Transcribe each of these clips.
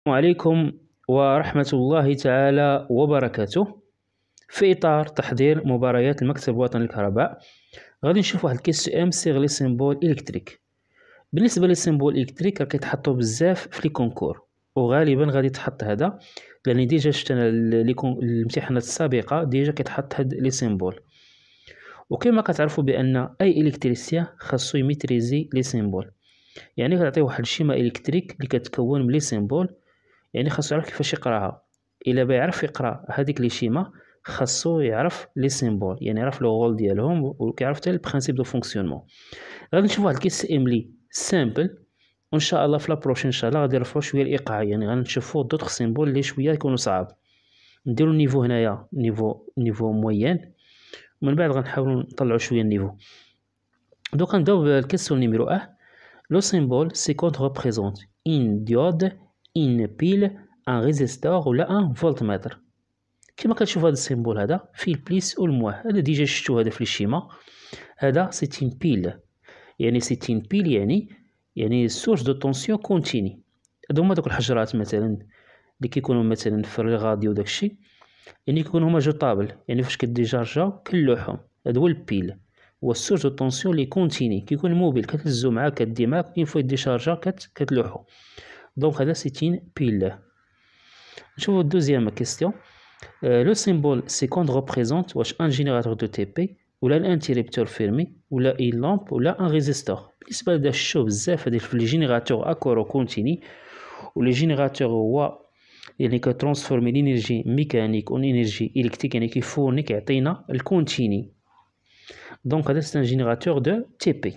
السلام عليكم ورحمة الله تعالى وبركاته في إطار تحضير مباريات المكتب الوطني للكهرباء غادي نشوف واحد ام سيغ لي سيمبول إلكتريك بالنسبة لي سيمبول إلكتريك راه كيتحطو بزاف في لي كونكور وغالبا غادي تحط هذا لأني ديجا شفت أنا الامتحانات السابقة ديجا كيتحط هاد لي سيمبول وكما كتعرفوا بأن أي إلكتريسيان خاصو يميتريزي لي سيمبول يعني كتعطي واحد الشيمة إلكتريك اللي كتكون من لي سيمبول يعني خاصو يعرف كيفاش يقراها الا بيعرف يقرا هذيك لي شيما خاصو يعرف لي سيمبول يعني يعرف لو رول ديالهم وكيعرف حتى البرينسيپ دو فونكسيونمون غادي نشوف واحد الكيس املي سامبل وان شاء الله في لابروشين ان شاء الله غادي نرفعو شويه الايقاع يعني غنشوفو دوطخ سيمبول لي شويه يكونوا صعاب نديرو النيفو هنايا نيفو نيفو موين ومن بعد غنحاولو نطلعو شويه النيفو دوكا نبداو بالكيس نيميرو اه لو سيمبول سي كونت ريبريزونت ان ديود ان بيل ان ريزيستور ولا ان فولت متر كما كتشوف هذا السيمبول هذا في البليس والمواه هذا ديجا شفتو هذا في الشيما هذا سيتين بيل يعني سيتين بيل يعني يعني سورس دو طونسيون كونتيني هادو هما دوك الحجرات مثلا اللي كيكونوا مثلا في الراديو وداك الشيء يعني كيكونوا هما جوطابل يعني فاش كديجارجا كنلوحهم هذا هو البيل هو سورس دو طونسيون لي كونتيني كيكون موبيل كتهزو معاه كدي معاه كاين فوا ديشارجا كتلوحو كتلوحو Donc, c'est une pile. Je vous deuxième question. Euh, le symbole seconde représente un générateur de TP, ou un interrupteur fermé, ou là, une lampe, ou là, un résistor. Il y a les générateurs à corps continu, ou les générateurs wa il que transformer l'énergie mécanique en énergie électrique et qui fournit le continue. Donc, c'est un générateur de TP.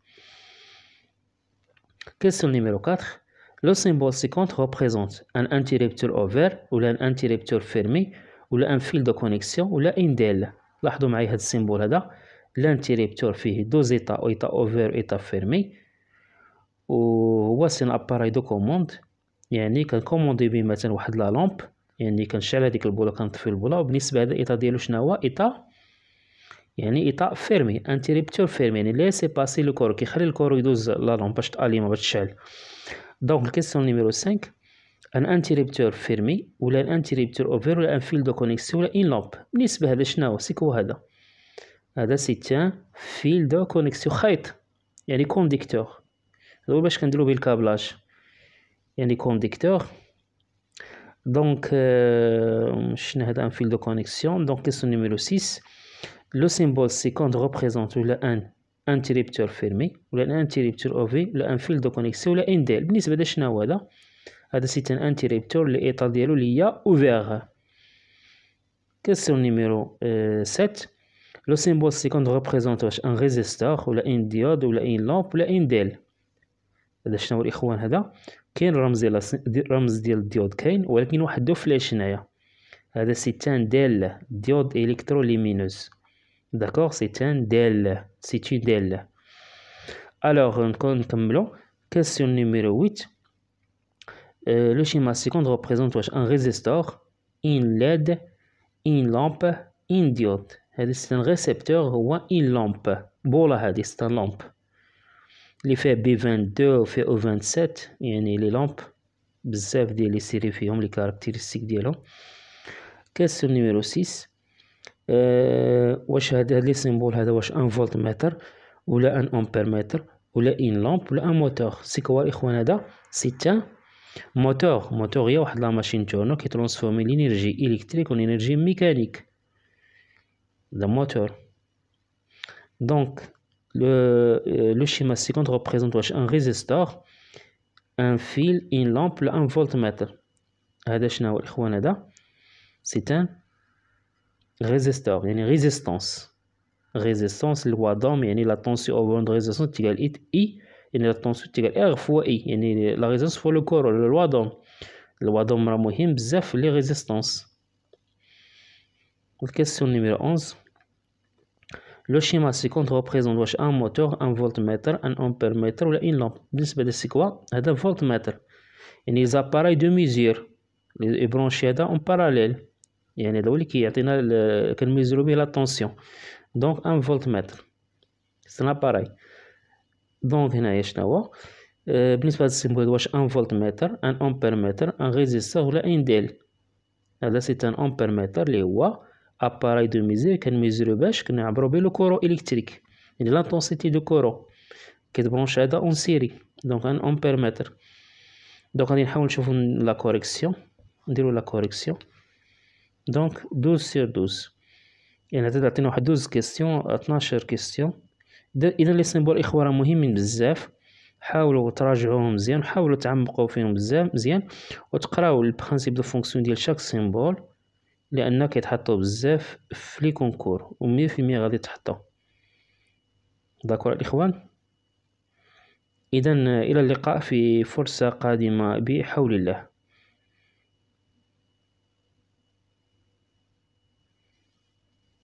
Question numéro 4. Le symbole 50 représente un interrupteur ouvert ولا un interrupteur fermé ولا un fil de connexion ولا une DL. لاحظوا معي هذا السيمبول هذا l'interrupteur فيه دوز ايطا ايتا اوفر ايطا فيرمي وهو سين اباراي دو كوموند يعني كنكوموندي به مثلا واحد لا لامب يعني كنشعل هذيك البوله كنطفي البوله وبالنسبه هذا ايطا ديالو شنو هو ايتا يعني اطاء فيرمي انتريبتور فيرمي يعني سي باسي لو كورو كيخلي الكورو يدوز لا لون باش تاليما باش تشعل دونك الكيسيون نيميرو 5 ان انتريبتور فيرمي ولا ان انتريبتور اوفير ولا ان فيل دو كونيكسيون ولا ان لامب بالنسبه هذا شناهو سيكو هذا هذا سيتان فيل دو كونيكسيون خيط يعني كونديكتور هذا باش كنديرو به الكابلاج يعني كونديكتور دونك آه، شنو هذا ان فيل دو كونيكسيون دونك كيسيون نيميرو 6 لو سيمبول سيكوند ريبريزونت ولا ان انتريبتور فيرمي ولا ان انتريبتور اوفي ولا ان فيل دو كونيكسيون ولا ان ديل بالنسبه هذا شنو هذا هذا سيت ان انتريبتور لي ايطا ديالو لي اوفير اوفيغ كيسيون نيميرو 7 لو سيمبول سيكوند ريبريزونت واش ان ريزيستور ولا ان ديود ولا ان لامب ولا ان ديل هذا شنو الاخوان هذا كاين رمز ديال رمز ديال الديود كاين ولكن واحد دو فلاش هنايا هذا سيتان ديال ديود الكتروليمينوز D'accord C'est un DEL. C'est une DEL. Alors, un compte blanc, question numéro 8. Euh, le schéma second représente un résistor, une LED, une lampe, une diode. C'est un récepteur ou une lampe. Bon, c'est une lampe. L'effet B22 fait O27, il les lampes, بزاف les séries les caractéristiques l'eau. Question numéro 6. واش هذا لي سيمبول هذا واش ان فولت متر ولا ان امبير متر ولا ان لامب ولا ان موتور سي كوا الاخوان هذا سيتا موتور موتور هي واحد لا ماشين تورنو كي كيترانسفورمي لينيرجي الكتريك و لينيرجي ميكانيك ذا موتور دونك لو لو شيما le, ريبريزونت euh, واش ان ريزيستور ان فيل ان لامب ولا ان فولت متر هذا شنو هو الاخوان هذا سي ان résisteur, il y a une résistance. Résistance, loi d'homme, il y a une latence au moment de résistance, il y a une latence, est y à R fois I, il y a la résistance pour le corps, le loi d'homme. Le loi d'homme, la mohim, zef, les résistances. Question numéro 11. Le schéma suivant représente un moteur, un voltmètre, un ampèremètre ou une lampe. L'inspect de c'est quoi Un voltmètre. Il y a des appareils de mesure, sont branchés en parallèle. يعني هذا هو اللي كيعطينا كي كنميزلو به لا طونسيون دونك ان فولت متر سنا باراي دونك هنايا شنو هو آه، بالنسبه لهاد السيمبول واش ان فولت متر ان امبير متر ان ريزيستور ولا ان ديل هذا سي ان امبير متر اللي هو اباراي دو ميزير كنميزلو باش كنعبرو به لو كورو الكتريك يعني لانتونسيتي دو كورو كتبرونش هذا اون سيري دونك ان امبير متر دونك غادي نحاول نشوفو لا كوريكسيون نديرو لا كوريكسيون دونك دوز سير دوز يعني تعطينا واحد دوز كيستيون اتناشر كيستيون اذا لي سيمبول اخوة راه مهمين بزاف حاولوا تراجعوهم مزيان حاولوا تعمقوا فيهم بزاف مزيان وتقراو البرانسيب دو فونكسيون ديال شاك سيمبول لان كيتحطوا بزاف في لي كونكور و في مية غادي تحطوا داكور الاخوان اذا الى اللقاء في فرصه قادمه بحول الله